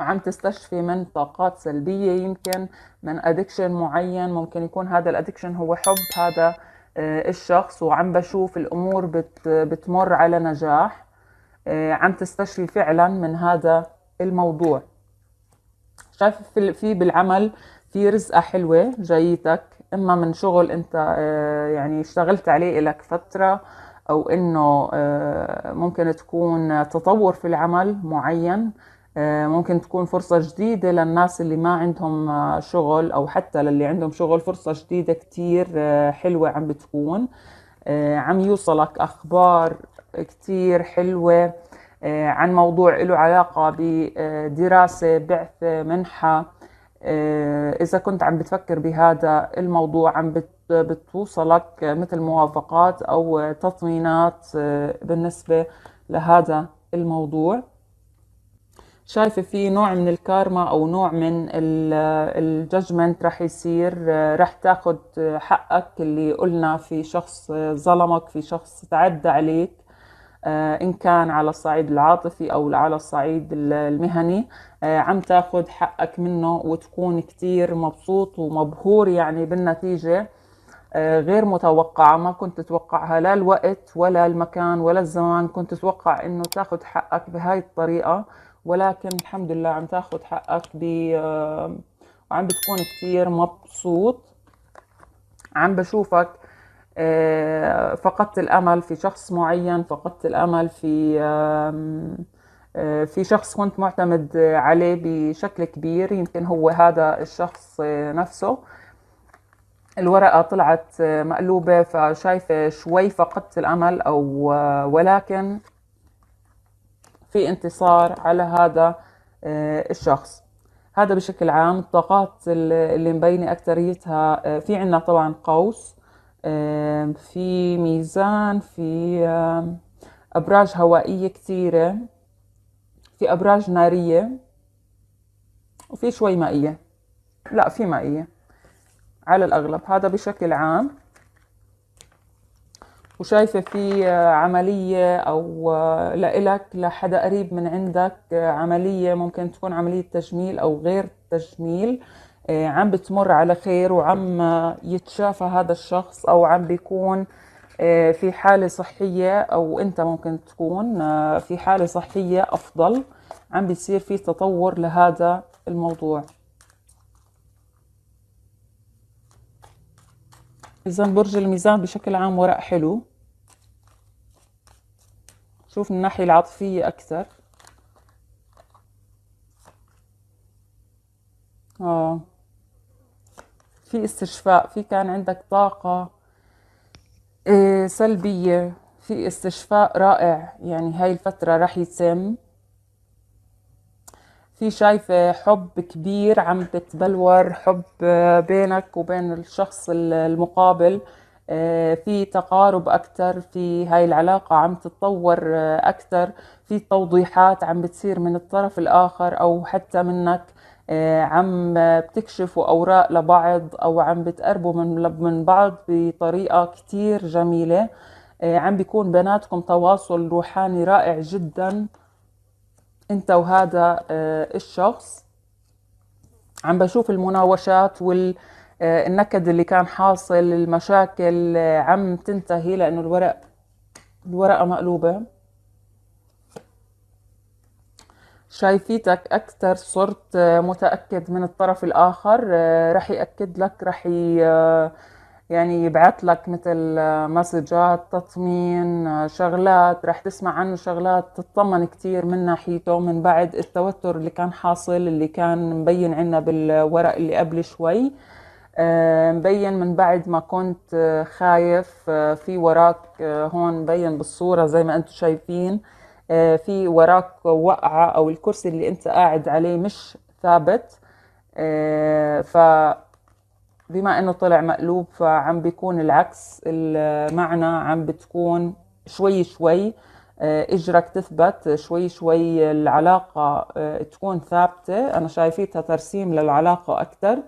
عم تستشفي من طاقات سلبية يمكن من أدكشن معين ممكن يكون هذا الأدكشن هو حب هذا آه، الشخص وعم بشوف الأمور بتمر على نجاح آه، عم تستشفي فعلا من هذا الموضوع شايف في بالعمل في رزقة حلوة جايتك إما من شغل أنت آه، يعني اشتغلت عليه لك فترة أو إنه ممكن تكون تطور في العمل معين آه، ممكن تكون فرصة جديدة للناس اللي ما عندهم آه، شغل أو حتى للي عندهم شغل فرصة جديدة كتير آه، حلوة عم بتكون عم يوصلك أخبار كتير حلوة عن موضوع له علاقة بدراسة بعثة منحة إذا كنت عم بتفكر بهذا الموضوع عم بتوصلك مثل موافقات أو تطمينات بالنسبة لهذا الموضوع شايفه في نوع من الكارما او نوع من آه، الججمنت رح يصير آه، رح تاخد آه، حقك اللي قلنا في شخص ظلمك في شخص تعدى عليك ان كان على الصعيد العاطفي او على الصعيد المهني عم تاخد حقك منه وتكون كتير مبسوط ومبهور يعني بالنتيجه غير متوقعة ما كنت تتوقعها لا الوقت ولا المكان ولا الزمان كنت تتوقع انه تاخد حقك بهاي الطريقة ولكن الحمد لله عم تاخد حقك ب آه، وعم بتكون كتير مبسوط عم بشوفك آه، فقدت الامل في شخص معين فقدت الامل في آه، في شخص كنت معتمد عليه بشكل كبير يمكن هو هذا الشخص نفسه الورقة طلعت مقلوبة فشايفة شوي فقدت الأمل أو ولكن في انتصار على هذا آه، الشخص هذا بشكل عام الطاقات اللي مبينة أكتريتها آه، في عنا طبعا قوس في ميزان في أبراج هوائية كتيرة في أبراج نارية وفي شوي مائية لا في مائية على الأغلب هذا بشكل عام وشايفة في آه، عملية أو آه، لإلك لحدا قريب من عندك آه، عملية ممكن تكون عملية تجميل أو غير تجميل عم بتمر على خير وعم يتشافى هذا الشخص أو عم بيكون في حالة صحية أو أنت ممكن تكون في حالة صحية أفضل عم بيصير في تطور لهذا الموضوع إذا برج الميزان بشكل عام ورق حلو شوف من الناحية العاطفية أكثر آه في استشفاء في كان عندك طاقة إيه سلبية في استشفاء رائع يعني هاي الفترة راح يتم في شايفة حب كبير عم بتبلور حب بينك وبين الشخص المقابل آه، في تقارب أكثر في هاي العلاقة عم تتطور آه، أكثر في توضيحات عم بتصير من الطرف الآخر أو حتى منك آه، عم بتكشفوا أوراق لبعض أو عم بتقربوا من من بعض بطريقة كتير جميلة عم بيكون بيناتكم تواصل روحاني رائع جدا انت وهذا الشخص عم بشوف المناوشات وال آه، النكد اللي كان حاصل المشاكل آه، عم تنتهي لأنه الورق الورقة مقلوبة شايفيتك أكثر صرت آه، متأكد من الطرف الآخر رح يأكد لك رح يعني يبعث لك مثل مسجات تطمين شغلات رح تسمع عنه شغلات تطمن كتير من ناحيته من بعد التوتر اللي كان حاصل اللي كان مبين عنا بالورق اللي قبل شوي آه آه، مبين من بعد ما كنت آه، خايف آه، في وراك هون مبين بالصورة زي ما انتم شايفين في وراك وقعة او الكرسي اللي انت قاعد عليه مش ثابت ف بما انه طلع مقلوب فعم بيكون العكس المعنى عم بتكون شوي شوي اجرك تثبت شوي شوي العلاقة تكون ثابتة انا شايفيتها ترسيم للعلاقة اكتر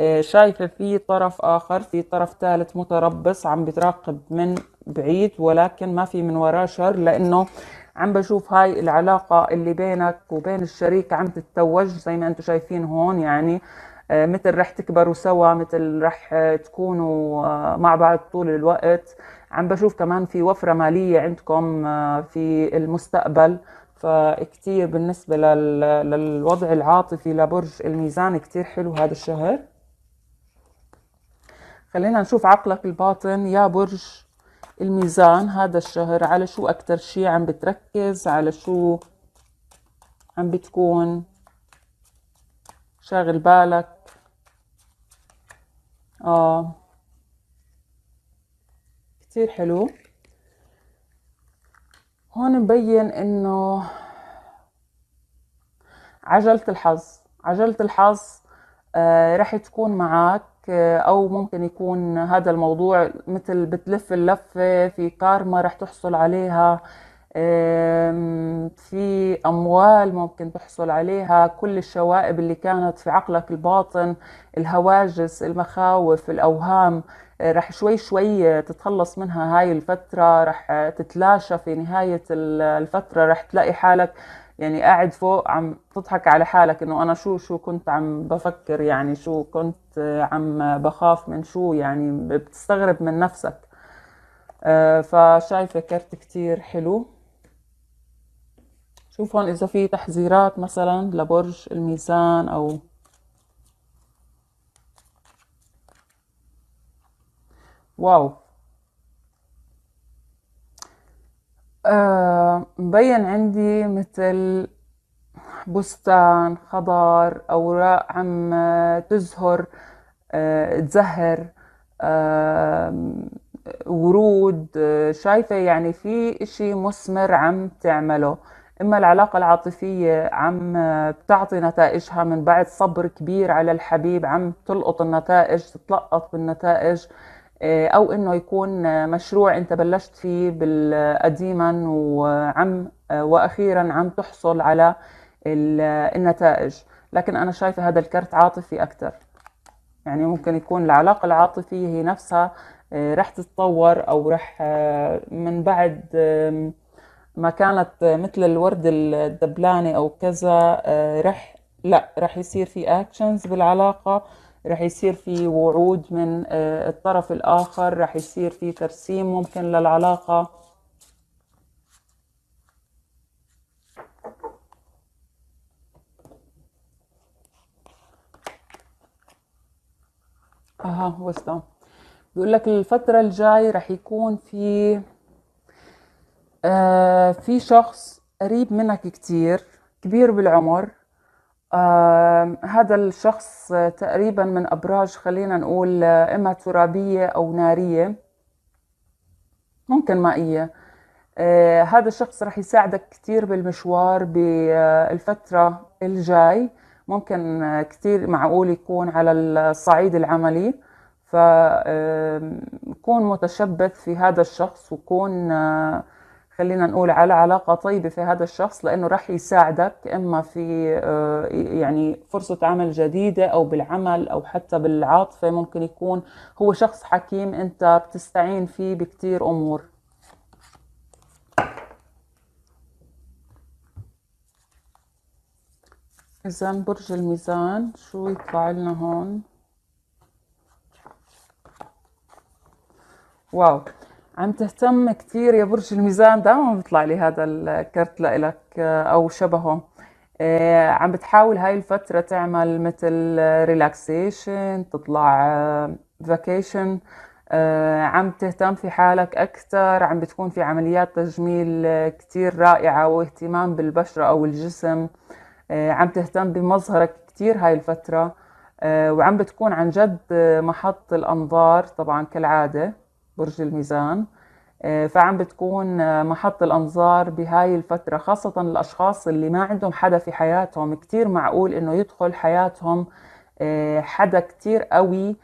آه، شايفة في طرف آخر في طرف ثالث متربص عم بتراقب من بعيد ولكن ما في من وراه شر لأنه عم بشوف هاي العلاقة اللي بينك وبين الشريك عم تتوج زي ما انتم شايفين هون يعني آه، مثل رح تكبروا سوا مثل رح تكونوا آه، مع بعض طول الوقت عم بشوف كمان في وفرة مالية عندكم في المستقبل فكتير بالنسبة للوضع العاطفي لبرج الميزان كتير حلو هذا الشهر خلينا نشوف عقلك الباطن يا برج الميزان هذا الشهر على شو أكتر شي عم بتركز على شو عم بتكون شاغل بالك آه كتير حلو هون مبين إنه عجلة الحظ عجلة الحظ آه رح تكون معك او ممكن يكون هذا الموضوع مثل بتلف اللفه في كارما رح تحصل عليها في اموال ممكن تحصل عليها كل الشوائب اللي كانت في عقلك الباطن الهواجس المخاوف الاوهام رح شوي شوي تتخلص منها هاي الفترة رح تتلاشى في نهاية الفترة رح تلاقي حالك يعني قاعد فوق عم تضحك على حالك انه انا شو شو كنت عم بفكر يعني شو كنت آه، عم بخاف من شو يعني بتستغرب من نفسك آه، فشايفه كرت كتير حلو شوف هون اذا في تحذيرات مثلا لبرج الميزان او واو آه مبين عندي مثل بستان خضار أوراق عم تزهر تزهر آه، ورود آه، شايفة يعني في اشي مثمر عم تعمله اما العلاقة العاطفية عم بتعطي نتائجها من بعد صبر كبير على الحبيب عم تلقط النتائج تتلقط بالنتائج آه، او انه يكون آه، مشروع انت بلشت فيه قديما وعم آه، واخيرا عم تحصل على النتائج لكن انا شايفه هذا الكرت عاطفي اكثر يعني ممكن يكون العلاقه العاطفيه هي نفسها رح تتطور او رح من بعد ما كانت مثل الورد الدبلاني او كذا رح لا رح يصير في اكشنز بالعلاقه رح يصير في وعود من آه، الطرف الآخر رح يصير في ترسيم ممكن للعلاقة اها وصلوا بيقول لك الفترة الجاي رح يكون في آه في شخص قريب منك كتير كبير بالعمر آه هذا الشخص تقريبا من أبراج خلينا نقول إما ترابية أو نارية ممكن مائية آه هذا الشخص رح يساعدك كتير بالمشوار بالفترة الجاي ممكن آه، كتير معقول يكون على الصعيد العملي فكون متشبث في هذا الشخص وكون آه خلينا نقول على علاقة طيبة في هذا الشخص لأنه رح يساعدك إما في آه، يعني فرصة عمل جديدة أو بالعمل أو حتى بالعاطفة ممكن يكون هو شخص حكيم أنت بتستعين فيه بكتير أمور إذا برج الميزان شو يطلع لنا هون واو عم تهتم كثير يا برج الميزان دائما بيطلع لي هذا الكرت لإلك أو شبهه آه، عم بتحاول هاي الفترة تعمل مثل ريلاكسيشن تطلع فاكيشن آه، آه، عم تهتم في حالك أكثر عم بتكون في عمليات تجميل كتير رائعة واهتمام بالبشرة أو الجسم عم تهتم بمظهرك كتير هاي الفترة وعم بتكون عن جد محط الأنظار طبعا كالعادة برج الميزان آه، فعم بتكون آه، محط الأنظار بهاي الفترة خاصة الأشخاص اللي ما عندهم حدا في حياتهم كتير معقول إنه يدخل حياتهم آه، حدا كتير قوي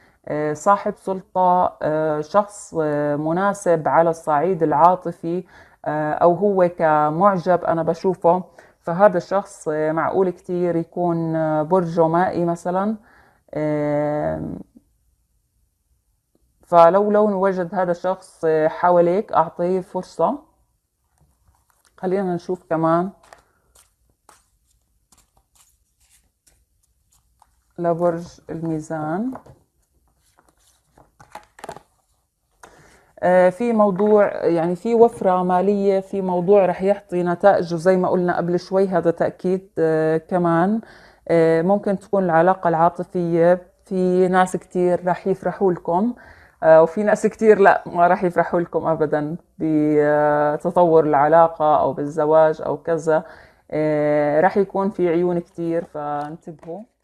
صاحب سلطة شخص مناسب على الصعيد العاطفي أو هو كمعجب أنا بشوفه فهذا الشخص معقول كتير يكون برجه مائي مثلا فلو لو وجد هذا الشخص حواليك أعطيه فرصة خلينا نشوف كمان لبرج الميزان آه، في موضوع يعني في وفرة مالية في موضوع رح يعطي نتائج وزي ما قلنا قبل شوي هذا تأكيد آه، كمان آه، ممكن تكون العلاقة العاطفية في ناس كتير رح يفرحوا لكم آه، وفي ناس كتير لا ما راح يفرحوا لكم ابدا بتطور العلاقه او بالزواج او كذا آه، راح يكون في عيون كتير فانتبهوا